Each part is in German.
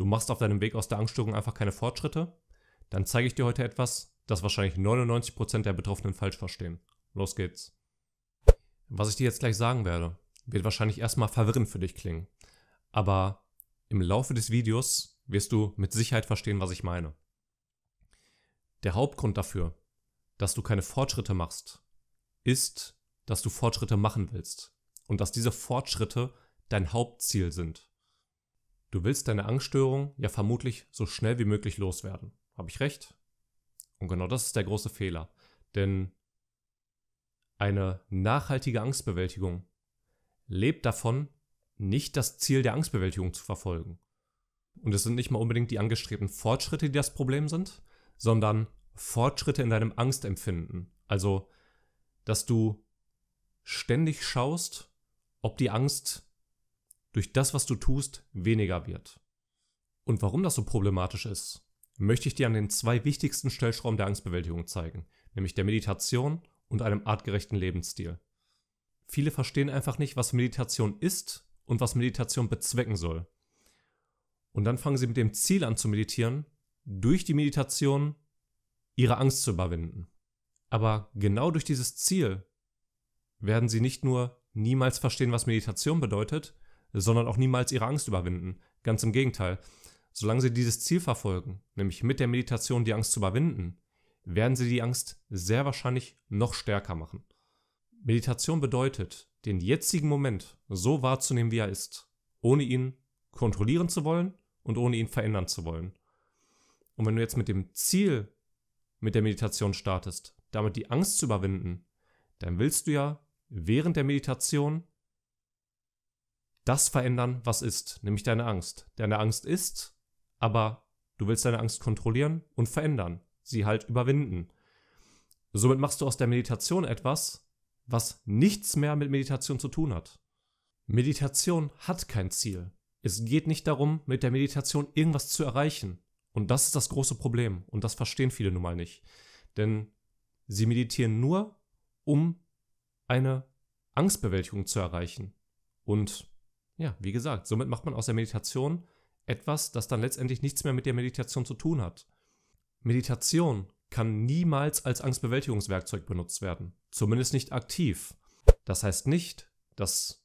Du machst auf deinem Weg aus der Angststörung einfach keine Fortschritte? Dann zeige ich dir heute etwas, das wahrscheinlich 99% der Betroffenen falsch verstehen. Los geht's. Was ich dir jetzt gleich sagen werde, wird wahrscheinlich erstmal verwirrend für dich klingen. Aber im Laufe des Videos wirst du mit Sicherheit verstehen, was ich meine. Der Hauptgrund dafür, dass du keine Fortschritte machst, ist, dass du Fortschritte machen willst und dass diese Fortschritte dein Hauptziel sind. Du willst deine Angststörung ja vermutlich so schnell wie möglich loswerden. Habe ich recht? Und genau das ist der große Fehler. Denn eine nachhaltige Angstbewältigung lebt davon, nicht das Ziel der Angstbewältigung zu verfolgen. Und es sind nicht mal unbedingt die angestrebten Fortschritte, die das Problem sind, sondern Fortschritte in deinem Angstempfinden. Also, dass du ständig schaust, ob die Angst durch das, was du tust, weniger wird. Und warum das so problematisch ist, möchte ich dir an den zwei wichtigsten Stellschrauben der Angstbewältigung zeigen, nämlich der Meditation und einem artgerechten Lebensstil. Viele verstehen einfach nicht, was Meditation ist und was Meditation bezwecken soll. Und dann fangen sie mit dem Ziel an zu meditieren, durch die Meditation ihre Angst zu überwinden. Aber genau durch dieses Ziel werden sie nicht nur niemals verstehen, was Meditation bedeutet, sondern auch niemals ihre Angst überwinden. Ganz im Gegenteil. Solange sie dieses Ziel verfolgen, nämlich mit der Meditation die Angst zu überwinden, werden sie die Angst sehr wahrscheinlich noch stärker machen. Meditation bedeutet, den jetzigen Moment so wahrzunehmen, wie er ist, ohne ihn kontrollieren zu wollen und ohne ihn verändern zu wollen. Und wenn du jetzt mit dem Ziel mit der Meditation startest, damit die Angst zu überwinden, dann willst du ja während der Meditation das verändern, was ist, nämlich deine Angst. Deine Angst ist, aber du willst deine Angst kontrollieren und verändern, sie halt überwinden. Somit machst du aus der Meditation etwas, was nichts mehr mit Meditation zu tun hat. Meditation hat kein Ziel. Es geht nicht darum, mit der Meditation irgendwas zu erreichen. Und das ist das große Problem. Und das verstehen viele nun mal nicht. Denn sie meditieren nur, um eine Angstbewältigung zu erreichen. Und ja, wie gesagt, somit macht man aus der Meditation etwas, das dann letztendlich nichts mehr mit der Meditation zu tun hat. Meditation kann niemals als Angstbewältigungswerkzeug benutzt werden, zumindest nicht aktiv. Das heißt nicht, dass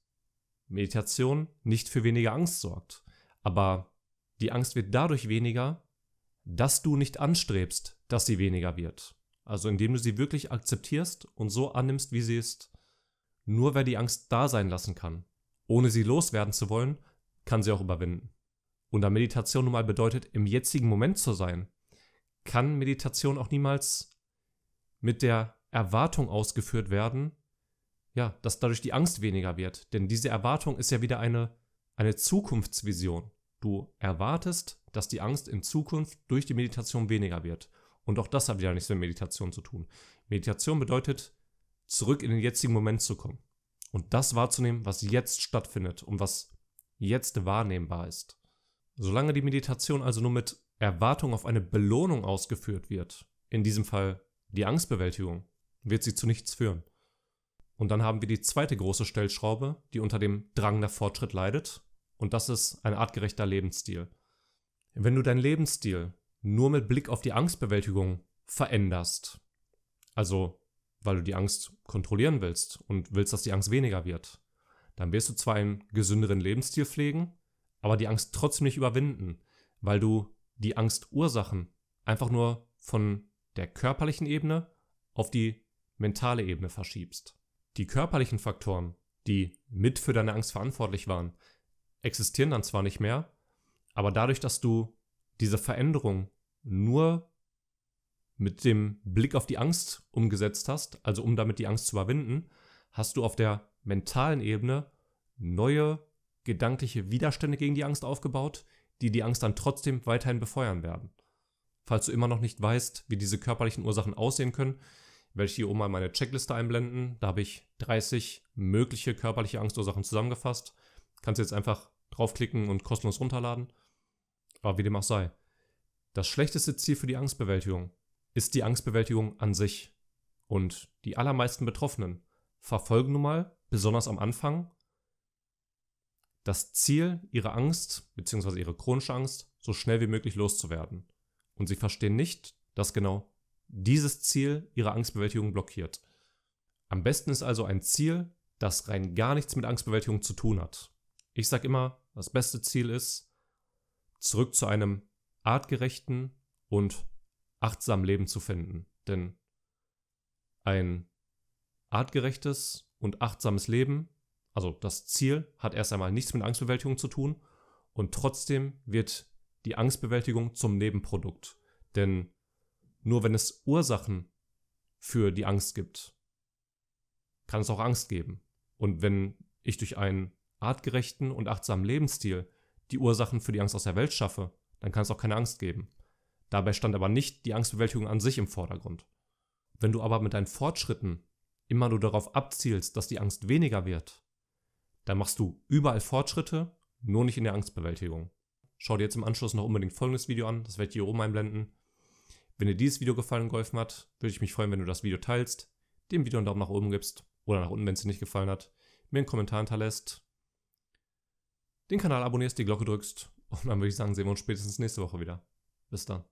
Meditation nicht für weniger Angst sorgt, aber die Angst wird dadurch weniger, dass du nicht anstrebst, dass sie weniger wird. Also indem du sie wirklich akzeptierst und so annimmst, wie sie ist. Nur wer die Angst da sein lassen kann, ohne sie loswerden zu wollen, kann sie auch überwinden. Und da Meditation nun mal bedeutet, im jetzigen Moment zu sein, kann Meditation auch niemals mit der Erwartung ausgeführt werden, ja, dass dadurch die Angst weniger wird. Denn diese Erwartung ist ja wieder eine, eine Zukunftsvision. Du erwartest, dass die Angst in Zukunft durch die Meditation weniger wird. Und auch das hat wieder nichts mit Meditation zu tun. Meditation bedeutet, zurück in den jetzigen Moment zu kommen und das wahrzunehmen, was jetzt stattfindet und was jetzt wahrnehmbar ist. Solange die Meditation also nur mit Erwartung auf eine Belohnung ausgeführt wird, in diesem Fall die Angstbewältigung, wird sie zu nichts führen. Und dann haben wir die zweite große Stellschraube, die unter dem Drang nach Fortschritt leidet, und das ist ein artgerechter Lebensstil. Wenn du deinen Lebensstil nur mit Blick auf die Angstbewältigung veränderst, also weil du die Angst kontrollieren willst und willst, dass die Angst weniger wird. Dann wirst du zwar einen gesünderen Lebensstil pflegen, aber die Angst trotzdem nicht überwinden, weil du die Angstursachen einfach nur von der körperlichen Ebene auf die mentale Ebene verschiebst. Die körperlichen Faktoren, die mit für deine Angst verantwortlich waren, existieren dann zwar nicht mehr, aber dadurch, dass du diese Veränderung nur mit dem Blick auf die Angst umgesetzt hast, also um damit die Angst zu überwinden, hast du auf der mentalen Ebene neue gedankliche Widerstände gegen die Angst aufgebaut, die die Angst dann trotzdem weiterhin befeuern werden. Falls du immer noch nicht weißt, wie diese körperlichen Ursachen aussehen können, werde ich hier oben mal meine Checkliste einblenden. Da habe ich 30 mögliche körperliche Angstursachen zusammengefasst. Kannst jetzt einfach draufklicken und kostenlos runterladen. Aber wie dem auch sei. Das schlechteste Ziel für die Angstbewältigung ist die Angstbewältigung an sich. Und die allermeisten Betroffenen verfolgen nun mal, besonders am Anfang, das Ziel, ihre Angst bzw. ihre chronische Angst so schnell wie möglich loszuwerden. Und sie verstehen nicht, dass genau dieses Ziel ihre Angstbewältigung blockiert. Am besten ist also ein Ziel, das rein gar nichts mit Angstbewältigung zu tun hat. Ich sage immer, das beste Ziel ist, zurück zu einem artgerechten und achtsam Leben zu finden. Denn ein artgerechtes und achtsames Leben, also das Ziel, hat erst einmal nichts mit Angstbewältigung zu tun und trotzdem wird die Angstbewältigung zum Nebenprodukt. Denn nur wenn es Ursachen für die Angst gibt, kann es auch Angst geben. Und wenn ich durch einen artgerechten und achtsamen Lebensstil die Ursachen für die Angst aus der Welt schaffe, dann kann es auch keine Angst geben. Dabei stand aber nicht die Angstbewältigung an sich im Vordergrund. Wenn du aber mit deinen Fortschritten immer nur darauf abzielst, dass die Angst weniger wird, dann machst du überall Fortschritte, nur nicht in der Angstbewältigung. Schau dir jetzt im Anschluss noch unbedingt folgendes Video an, das werde ich hier oben einblenden. Wenn dir dieses Video gefallen geholfen hat, würde ich mich freuen, wenn du das Video teilst, dem Video einen Daumen nach oben gibst oder nach unten, wenn es dir nicht gefallen hat, mir einen Kommentar hinterlässt, den Kanal abonnierst, die Glocke drückst und dann würde ich sagen, sehen wir uns spätestens nächste Woche wieder. Bis dann.